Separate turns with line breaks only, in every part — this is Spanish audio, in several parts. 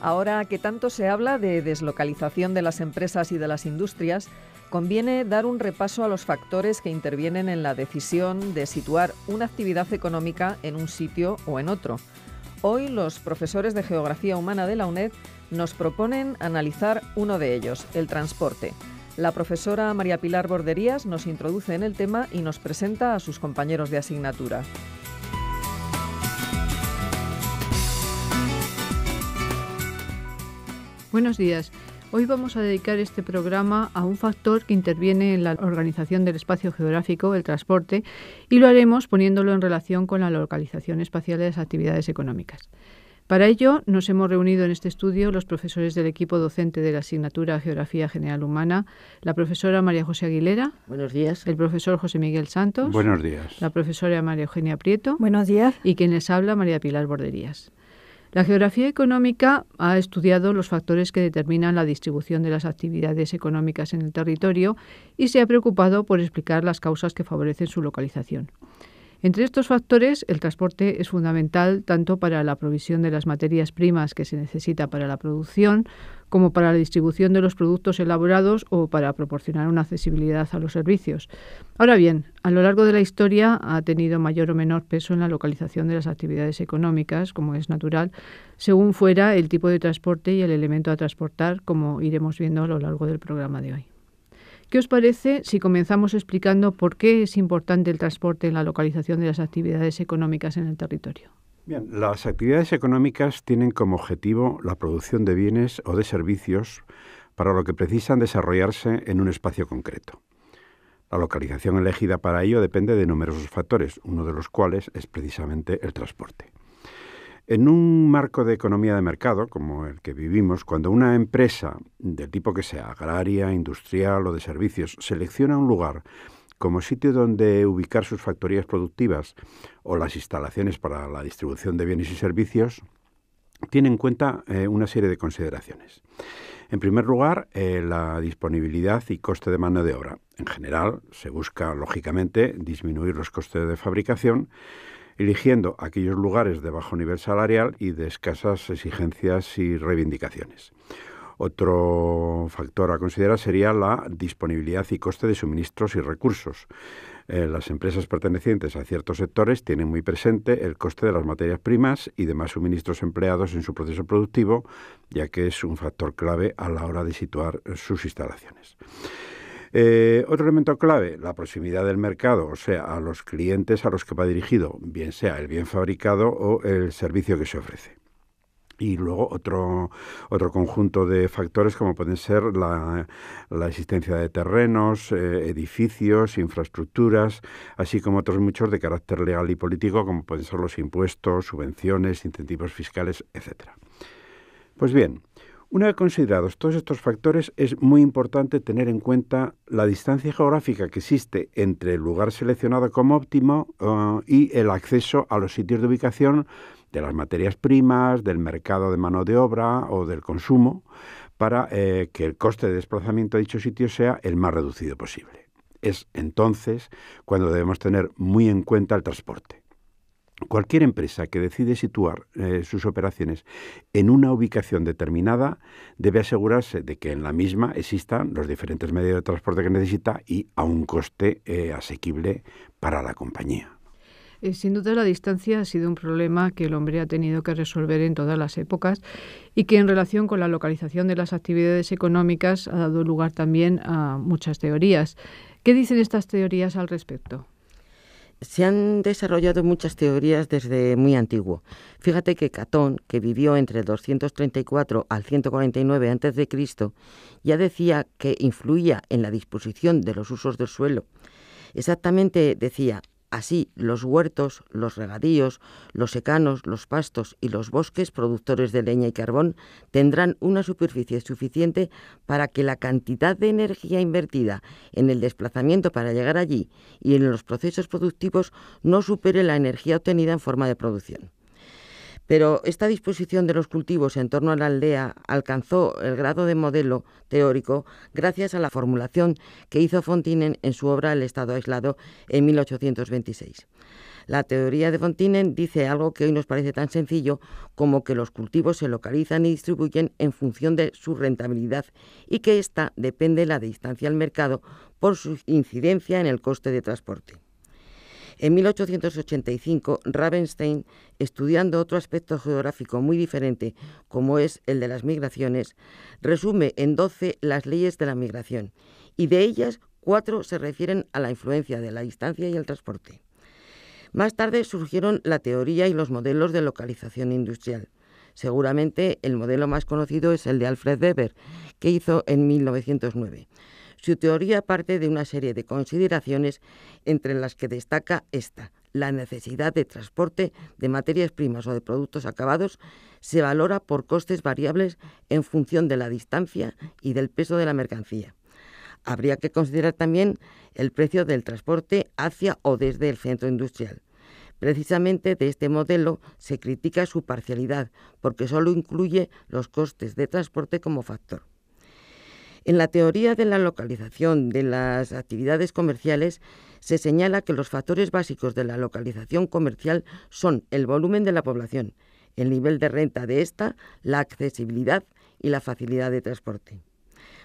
Ahora que tanto se habla de deslocalización de las empresas y de las industrias, conviene dar un repaso a los factores que intervienen en la decisión de situar una actividad económica en un sitio o en otro. Hoy los profesores de Geografía Humana de la UNED nos proponen analizar uno de ellos, el transporte. La profesora María Pilar Borderías nos introduce en el tema y nos presenta a sus compañeros de asignatura. Buenos días. Hoy vamos a dedicar este programa a un factor que interviene en la organización del espacio geográfico, el transporte, y lo haremos poniéndolo en relación con la localización espacial de las actividades económicas. Para ello, nos hemos reunido en este estudio los profesores del equipo docente de la asignatura Geografía General Humana, la profesora María José Aguilera. Buenos días. El profesor José Miguel Santos. Buenos días. La profesora María Eugenia Prieto. Buenos días. Y les habla, María Pilar Borderías. La geografía económica ha estudiado los factores que determinan la distribución de las actividades económicas en el territorio y se ha preocupado por explicar las causas que favorecen su localización. Entre estos factores, el transporte es fundamental tanto para la provisión de las materias primas que se necesita para la producción como para la distribución de los productos elaborados o para proporcionar una accesibilidad a los servicios. Ahora bien, a lo largo de la historia ha tenido mayor o menor peso en la localización de las actividades económicas, como es natural, según fuera el tipo de transporte y el elemento a transportar, como iremos viendo a lo largo del programa de hoy. ¿Qué os parece si comenzamos explicando por qué es importante el transporte en la localización de las actividades económicas en el territorio?
las actividades económicas tienen como objetivo la producción de bienes o de servicios para lo que precisan desarrollarse en un espacio concreto. La localización elegida para ello depende de numerosos factores, uno de los cuales es precisamente el transporte. En un marco de economía de mercado como el que vivimos, cuando una empresa del tipo que sea agraria, industrial o de servicios selecciona un lugar como sitio donde ubicar sus factorías productivas o las instalaciones para la distribución de bienes y servicios, tiene en cuenta eh, una serie de consideraciones. En primer lugar, eh, la disponibilidad y coste de mano de obra. En general, se busca, lógicamente, disminuir los costes de fabricación, eligiendo aquellos lugares de bajo nivel salarial y de escasas exigencias y reivindicaciones. Otro factor a considerar sería la disponibilidad y coste de suministros y recursos. Eh, las empresas pertenecientes a ciertos sectores tienen muy presente el coste de las materias primas y demás suministros empleados en su proceso productivo, ya que es un factor clave a la hora de situar sus instalaciones. Eh, otro elemento clave, la proximidad del mercado, o sea, a los clientes a los que va dirigido, bien sea el bien fabricado o el servicio que se ofrece y luego otro, otro conjunto de factores como pueden ser la, existencia de terrenos, eh, edificios, infraestructuras, así como otros muchos de carácter legal y político como pueden ser los impuestos, subvenciones, incentivos fiscales, etc. Pues bien, una vez considerados todos estos factores, es muy importante tener en cuenta la distancia geográfica que existe entre el lugar seleccionado como óptimo eh, y el acceso a los sitios de ubicación de las materias primas, del mercado de mano de obra o del consumo, para eh, que el coste de desplazamiento a dicho sitio sea el más reducido posible. Es entonces cuando debemos tener muy en cuenta el transporte. Cualquier empresa que decide situar eh, sus operaciones en una ubicación determinada debe asegurarse de que en la misma existan los diferentes medios de transporte que necesita y a un coste eh, asequible para la compañía.
Eh, sin duda la distancia ha sido un problema que el hombre ha tenido que resolver en todas las épocas y que en relación con la localización de las actividades económicas ha dado lugar también a muchas teorías. ¿Qué dicen estas teorías al respecto?
se han desarrollado muchas teorías desde muy antiguo. Fíjate que Catón, que vivió entre 234 al 149 a.C., ya decía que influía en la disposición de los usos del suelo. Exactamente decía, Así, los huertos, los regadíos, los secanos, los pastos y los bosques productores de leña y carbón tendrán una superficie suficiente para que la cantidad de energía invertida en el desplazamiento para llegar allí y en los procesos productivos no supere la energía obtenida en forma de producción. Pero esta disposición de los cultivos en torno a la aldea alcanzó el grado de modelo teórico gracias a la formulación que hizo Fontinen en su obra El Estado aislado en 1826. La teoría de Fontinen dice algo que hoy nos parece tan sencillo como que los cultivos se localizan y distribuyen en función de su rentabilidad y que ésta depende de la distancia al mercado por su incidencia en el coste de transporte. En 1885, Ravenstein, estudiando otro aspecto geográfico muy diferente, como es el de las migraciones, resume en 12 las leyes de la migración, y de ellas cuatro se refieren a la influencia de la distancia y el transporte. Más tarde surgieron la teoría y los modelos de localización industrial. Seguramente el modelo más conocido es el de Alfred Weber, que hizo en 1909. Su teoría parte de una serie de consideraciones entre las que destaca esta. La necesidad de transporte de materias primas o de productos acabados se valora por costes variables en función de la distancia y del peso de la mercancía. Habría que considerar también el precio del transporte hacia o desde el centro industrial. Precisamente de este modelo se critica su parcialidad, porque solo incluye los costes de transporte como factor. En la teoría de la localización de las actividades comerciales se señala que los factores básicos de la localización comercial son el volumen de la población, el nivel de renta de ésta, la accesibilidad y la facilidad de transporte.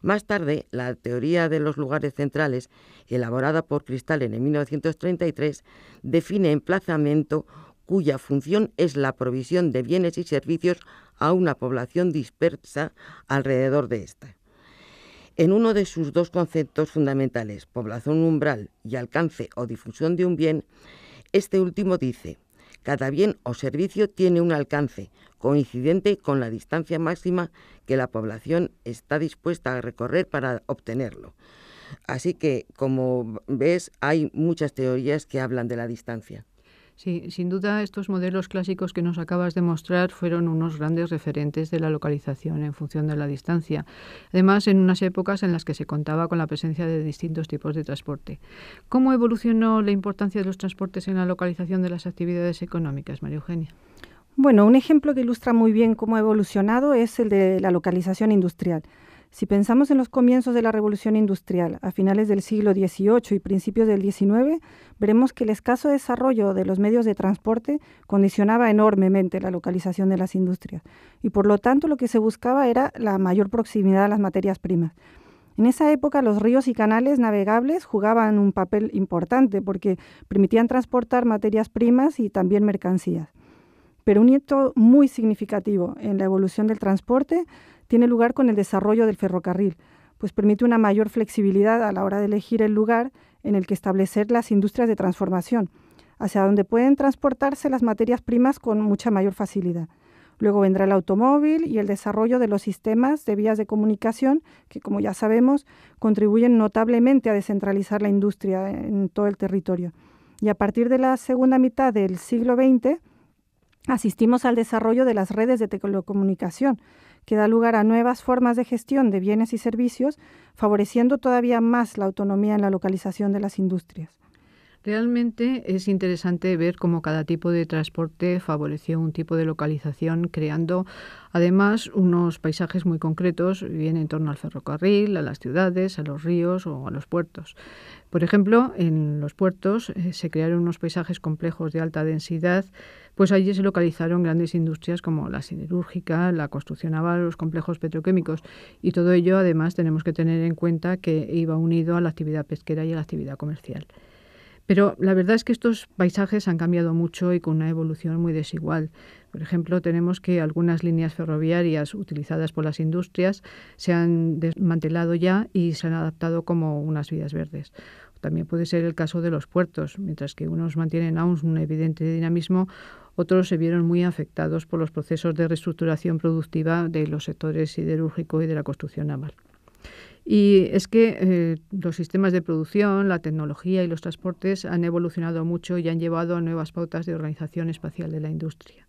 Más tarde, la teoría de los lugares centrales, elaborada por Cristal en 1933, define emplazamiento cuya función es la provisión de bienes y servicios a una población dispersa alrededor de ésta en uno de sus dos conceptos fundamentales, población umbral y alcance o difusión de un bien, este último dice, cada bien o servicio tiene un alcance coincidente con la distancia máxima que la población está dispuesta a recorrer para obtenerlo. Así que, como ves, hay muchas teorías que hablan de la distancia.
Sí, sin duda estos modelos clásicos que nos acabas de mostrar fueron unos grandes referentes de la localización en función de la distancia. Además, en unas épocas en las que se contaba con la presencia de distintos tipos de transporte. ¿Cómo evolucionó la importancia de los transportes en la localización de las actividades económicas, María Eugenia?
Bueno, un ejemplo que ilustra muy bien cómo ha evolucionado es el de la localización industrial. Si pensamos en los comienzos de la revolución industrial, a finales del siglo XVIII y principios del XIX, veremos que el escaso desarrollo de los medios de transporte condicionaba enormemente la localización de las industrias y por lo tanto lo que se buscaba era la mayor proximidad a las materias primas. En esa época los ríos y canales navegables jugaban un papel importante porque permitían transportar materias primas y también mercancías. Pero un hito muy significativo en la evolución del transporte tiene lugar con el desarrollo del ferrocarril, pues permite una mayor flexibilidad a la hora de elegir el lugar en el que establecer las industrias de transformación, hacia donde pueden transportarse las materias primas con mucha mayor facilidad. Luego vendrá el automóvil y el desarrollo de los sistemas de vías de comunicación, que como ya sabemos, contribuyen notablemente a descentralizar la industria en todo el territorio. Y a partir de la segunda mitad del siglo XX, asistimos al desarrollo de las redes de telecomunicación, que da lugar a nuevas formas de gestión de bienes y servicios, favoreciendo todavía más la autonomía en la localización de las industrias.
Realmente es interesante ver cómo cada tipo de transporte favoreció un tipo de localización, creando además unos paisajes muy concretos, bien en torno al ferrocarril, a las ciudades, a los ríos o a los puertos. Por ejemplo, en los puertos eh, se crearon unos paisajes complejos de alta densidad, pues allí se localizaron grandes industrias como la siderúrgica, la construcción naval, los complejos petroquímicos y todo ello además tenemos que tener en cuenta que iba unido a la actividad pesquera y a la actividad comercial. Pero la verdad es que estos paisajes han cambiado mucho y con una evolución muy desigual. Por ejemplo, tenemos que algunas líneas ferroviarias utilizadas por las industrias se han desmantelado ya y se han adaptado como unas vías verdes. También puede ser el caso de los puertos, mientras que unos mantienen aún un evidente dinamismo, otros se vieron muy afectados por los procesos de reestructuración productiva de los sectores siderúrgico y de la construcción naval. Y es que eh, los sistemas de producción, la tecnología y los transportes han evolucionado mucho y han llevado a nuevas pautas de organización espacial de la industria.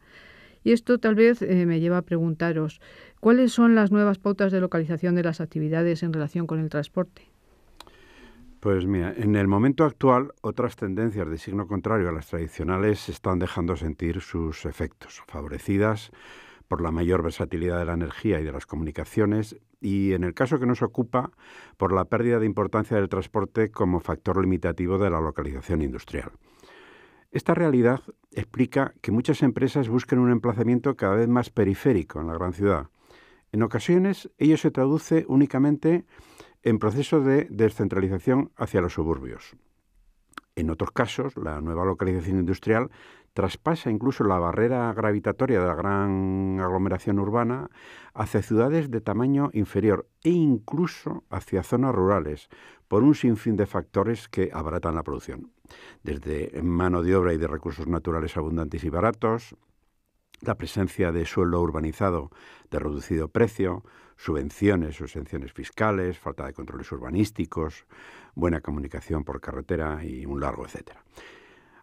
Y esto tal vez eh, me lleva a preguntaros, ¿cuáles son las nuevas pautas de localización de las actividades en relación con el transporte?
Pues mira, en el momento actual otras tendencias de signo contrario a las tradicionales están dejando sentir sus efectos, favorecidas por la mayor versatilidad de la energía y de las comunicaciones, y en el caso que nos ocupa, por la pérdida de importancia del transporte como factor limitativo de la localización industrial. Esta realidad explica que muchas empresas busquen un emplazamiento cada vez más periférico en la gran ciudad. En ocasiones, ello se traduce únicamente en procesos de descentralización hacia los suburbios. En otros casos, la nueva localización industrial traspasa incluso la barrera gravitatoria de la gran aglomeración urbana hacia ciudades de tamaño inferior e incluso hacia zonas rurales, por un sinfín de factores que abaratan la producción, desde mano de obra y de recursos naturales abundantes y baratos, la presencia de suelo urbanizado de reducido precio, subvenciones o exenciones fiscales, falta de controles urbanísticos, buena comunicación por carretera y un largo etcétera.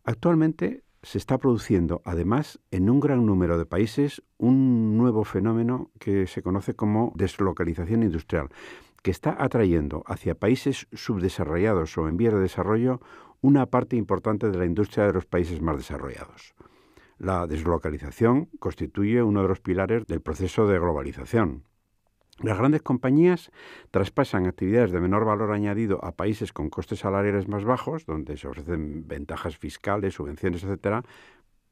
Actualmente se está produciendo además en un gran número de países un nuevo fenómeno que se conoce como deslocalización industrial, que está atrayendo hacia países subdesarrollados o en vías de desarrollo una parte importante de la industria de los países más desarrollados. La deslocalización constituye uno de los pilares del proceso de globalización. Las grandes compañías traspasan actividades de menor valor añadido a países con costes salariales más bajos, donde se ofrecen ventajas fiscales, subvenciones, etcétera,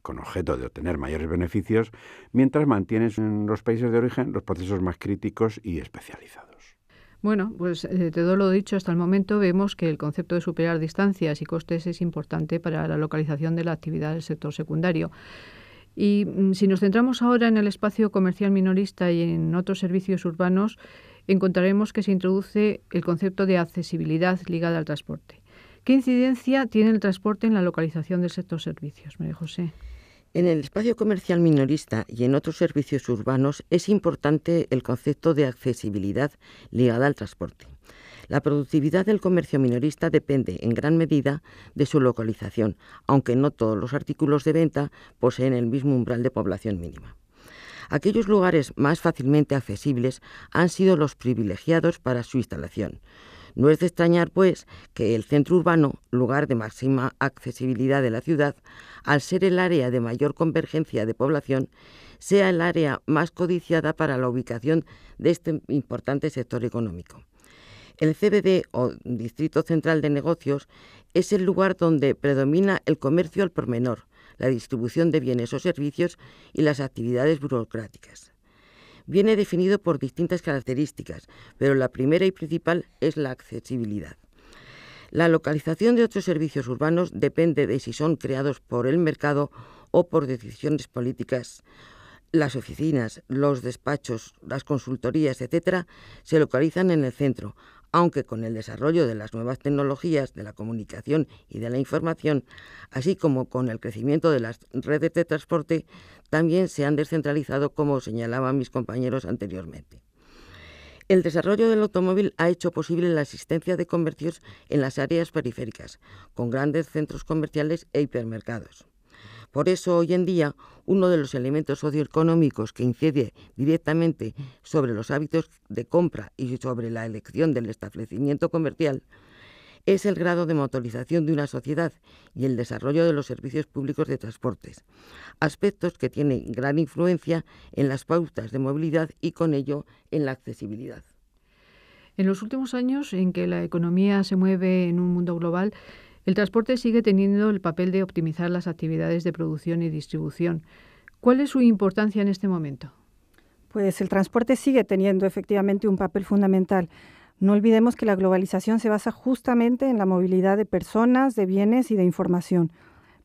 con objeto de obtener mayores beneficios, mientras mantienen en los países de origen los procesos más críticos y especializados.
Bueno, pues de eh, todo lo dicho hasta el momento vemos que el concepto de superar distancias y costes es importante para la localización de la actividad del sector secundario. Y mm, si nos centramos ahora en el espacio comercial minorista y en otros servicios urbanos, encontraremos que se introduce el concepto de accesibilidad ligada al transporte. ¿Qué incidencia tiene el transporte en la localización del sector servicios, María José?
En el espacio comercial minorista y en otros servicios urbanos es importante el concepto de accesibilidad ligada al transporte. La productividad del comercio minorista depende en gran medida de su localización, aunque no todos los artículos de venta poseen el mismo umbral de población mínima. Aquellos lugares más fácilmente accesibles han sido los privilegiados para su instalación. No es de extrañar, pues, que el centro urbano, lugar de máxima accesibilidad de la ciudad, al ser el área de mayor convergencia de población, sea el área más codiciada para la ubicación de este importante sector económico. El CBD o Distrito Central de Negocios es el lugar donde predomina el comercio al por menor, la distribución de bienes o servicios y las actividades burocráticas. Viene definido por distintas características, pero la primera y principal es la accesibilidad. La localización de otros servicios urbanos depende de si son creados por el mercado o por decisiones políticas. Las oficinas, los despachos, las consultorías, etc., se localizan en el centro, aunque con el desarrollo de las nuevas tecnologías de la comunicación y de la información, así como con el crecimiento de las redes de transporte, también se han descentralizado, como señalaban mis compañeros anteriormente. El desarrollo del automóvil ha hecho posible la existencia de comercios en las áreas periféricas, con grandes centros comerciales e hipermercados. Por eso hoy en día uno de los elementos socioeconómicos que incide directamente sobre los hábitos de compra y sobre la elección del establecimiento comercial es el grado de motorización de una sociedad y el desarrollo de los servicios públicos de transportes, aspectos que tienen gran influencia en las pautas de movilidad y con ello en la accesibilidad. En los últimos años en que la economía se
mueve en un mundo global, el transporte sigue teniendo el papel de optimizar las actividades de producción y distribución. ¿Cuál es su importancia en este momento?
Pues el transporte sigue teniendo efectivamente un papel fundamental. No olvidemos que la globalización se basa justamente en la movilidad de personas, de bienes y de información.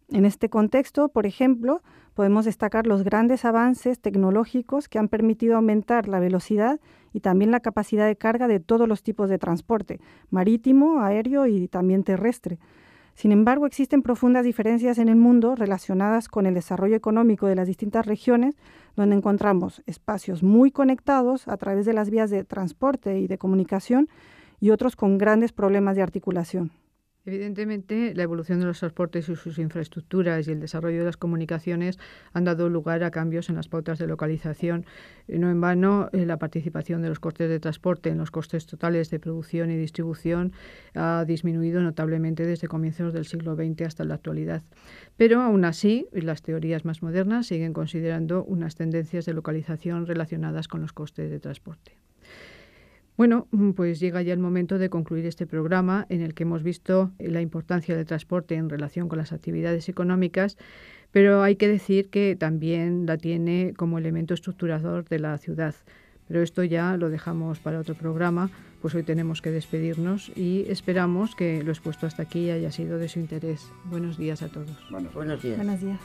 En este contexto, por ejemplo, podemos destacar los grandes avances tecnológicos que han permitido aumentar la velocidad y también la capacidad de carga de todos los tipos de transporte, marítimo, aéreo y también terrestre. Sin embargo, existen profundas diferencias en el mundo relacionadas con el desarrollo económico de las distintas regiones, donde encontramos espacios muy conectados a través de las vías de transporte y de comunicación y otros con grandes problemas de articulación.
Evidentemente, la evolución de los transportes y sus infraestructuras y el desarrollo de las comunicaciones han dado lugar a cambios en las pautas de localización. No en vano, la participación de los costes de transporte en los costes totales de producción y distribución ha disminuido notablemente desde comienzos del siglo XX hasta la actualidad. Pero aún así, las teorías más modernas siguen considerando unas tendencias de localización relacionadas con los costes de transporte. Bueno, mm, pues llega ya el momento de concluir este programa en el que hemos visto la importancia del transporte en relación con las actividades económicas, pero hay que decir que también la tiene como elemento estructurador de la ciudad. Pero esto ya lo dejamos para otro programa, pues hoy tenemos que despedirnos y esperamos que lo expuesto hasta aquí haya sido de su interés. Buenos días a todos. Buenos días. Buenos días.